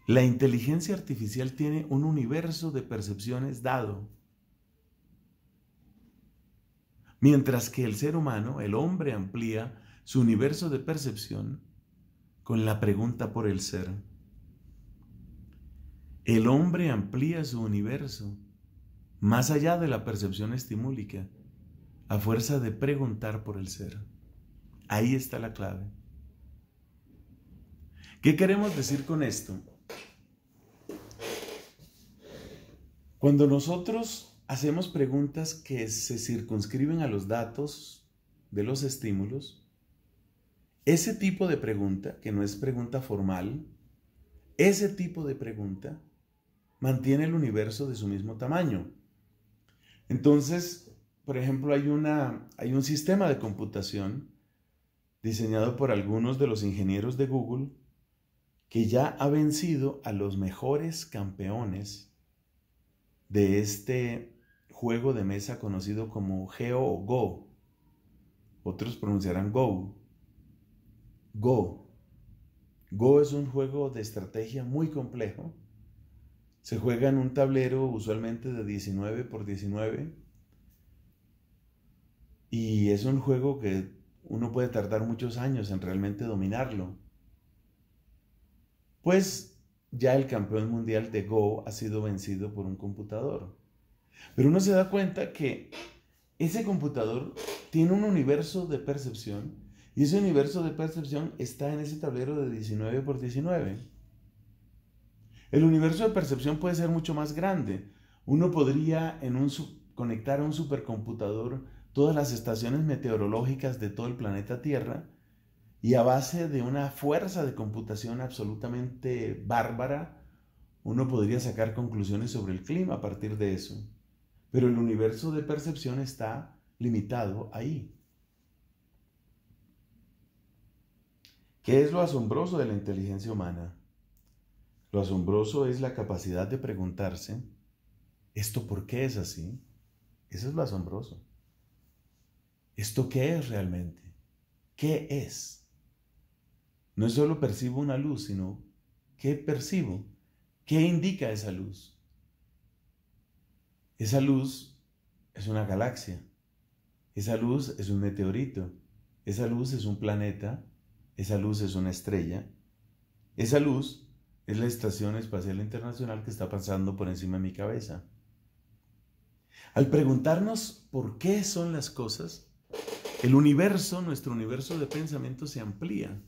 La inteligencia artificial tiene un universo de percepciones dado. Mientras que el ser humano, el hombre, amplía su universo de percepción con la pregunta por el ser. El hombre amplía su universo más allá de la percepción estimúlica a fuerza de preguntar por el ser. Ahí está la clave. ¿Qué queremos decir con esto? Cuando nosotros hacemos preguntas que se circunscriben a los datos de los estímulos, ese tipo de pregunta, que no es pregunta formal, ese tipo de pregunta mantiene el universo de su mismo tamaño. Entonces, por ejemplo, hay, una, hay un sistema de computación diseñado por algunos de los ingenieros de Google, que ya ha vencido a los mejores campeones de este juego de mesa conocido como Geo o Go. Otros pronunciarán Go. Go. Go es un juego de estrategia muy complejo. Se juega en un tablero usualmente de 19 por 19. Y es un juego que uno puede tardar muchos años en realmente dominarlo. Pues ya el campeón mundial de Go ha sido vencido por un computador. Pero uno se da cuenta que ese computador tiene un universo de percepción y ese universo de percepción está en ese tablero de 19 por 19. El universo de percepción puede ser mucho más grande. Uno podría en un conectar a un supercomputador todas las estaciones meteorológicas de todo el planeta Tierra y a base de una fuerza de computación absolutamente bárbara, uno podría sacar conclusiones sobre el clima a partir de eso. Pero el universo de percepción está limitado ahí. ¿Qué es lo asombroso de la inteligencia humana? Lo asombroso es la capacidad de preguntarse, ¿esto por qué es así? Eso es lo asombroso. ¿esto qué es realmente? ¿Qué es? No es solo percibo una luz, sino ¿qué percibo? ¿Qué indica esa luz? Esa luz es una galaxia, esa luz es un meteorito, esa luz es un planeta, esa luz es una estrella, esa luz es la Estación Espacial Internacional que está pasando por encima de mi cabeza. Al preguntarnos por qué son las cosas, el universo, nuestro universo de pensamiento se amplía.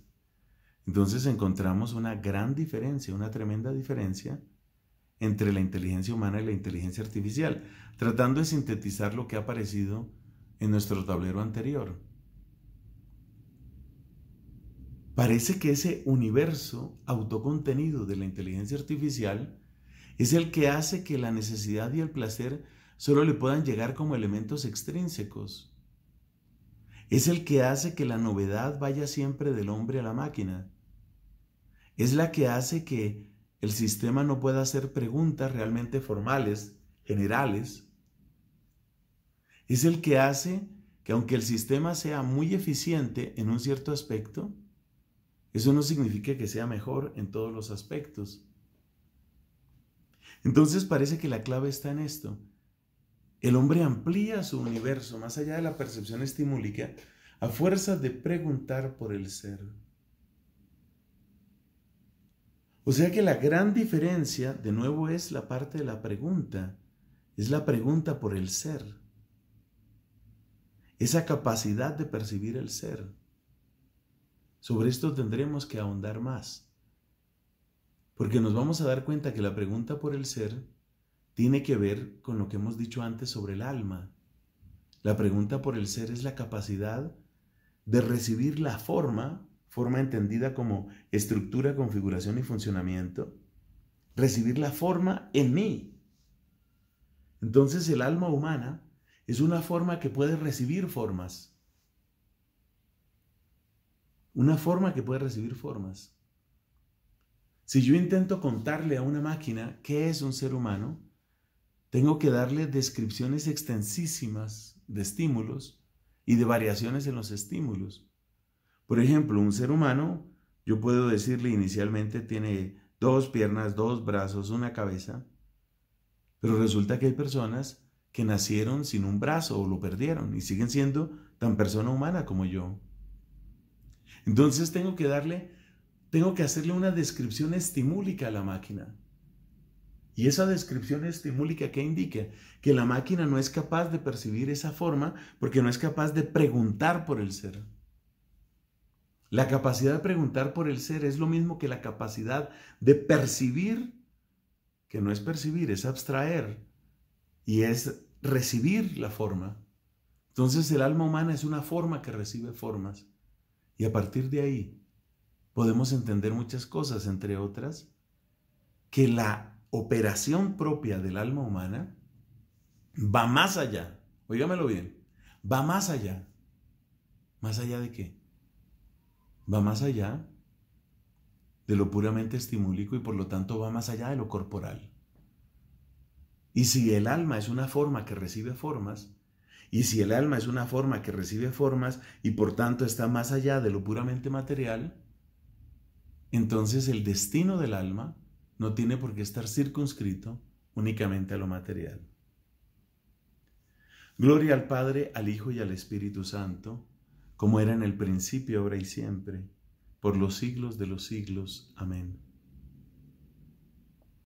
Entonces encontramos una gran diferencia, una tremenda diferencia entre la inteligencia humana y la inteligencia artificial, tratando de sintetizar lo que ha aparecido en nuestro tablero anterior. Parece que ese universo autocontenido de la inteligencia artificial es el que hace que la necesidad y el placer solo le puedan llegar como elementos extrínsecos es el que hace que la novedad vaya siempre del hombre a la máquina. Es la que hace que el sistema no pueda hacer preguntas realmente formales, generales. Es el que hace que aunque el sistema sea muy eficiente en un cierto aspecto, eso no significa que sea mejor en todos los aspectos. Entonces parece que la clave está en esto, el hombre amplía su universo más allá de la percepción estimulica a fuerza de preguntar por el ser. O sea que la gran diferencia, de nuevo, es la parte de la pregunta. Es la pregunta por el ser. Esa capacidad de percibir el ser. Sobre esto tendremos que ahondar más. Porque nos vamos a dar cuenta que la pregunta por el ser tiene que ver con lo que hemos dicho antes sobre el alma. La pregunta por el ser es la capacidad de recibir la forma, forma entendida como estructura, configuración y funcionamiento, recibir la forma en mí. Entonces el alma humana es una forma que puede recibir formas. Una forma que puede recibir formas. Si yo intento contarle a una máquina qué es un ser humano, tengo que darle descripciones extensísimas de estímulos y de variaciones en los estímulos. Por ejemplo, un ser humano, yo puedo decirle inicialmente tiene dos piernas, dos brazos, una cabeza, pero resulta que hay personas que nacieron sin un brazo o lo perdieron y siguen siendo tan persona humana como yo. Entonces tengo que darle, tengo que hacerle una descripción estimúlica a la máquina. Y esa descripción estimulica que indica que la máquina no es capaz de percibir esa forma porque no es capaz de preguntar por el ser. La capacidad de preguntar por el ser es lo mismo que la capacidad de percibir, que no es percibir, es abstraer y es recibir la forma. Entonces el alma humana es una forma que recibe formas. Y a partir de ahí podemos entender muchas cosas, entre otras, que la operación propia del alma humana va más allá. oígamelo bien. Va más allá. ¿Más allá de qué? Va más allá de lo puramente estimulico y por lo tanto va más allá de lo corporal. Y si el alma es una forma que recibe formas, y si el alma es una forma que recibe formas y por tanto está más allá de lo puramente material, entonces el destino del alma no tiene por qué estar circunscrito únicamente a lo material. Gloria al Padre, al Hijo y al Espíritu Santo, como era en el principio, ahora y siempre, por los siglos de los siglos. Amén.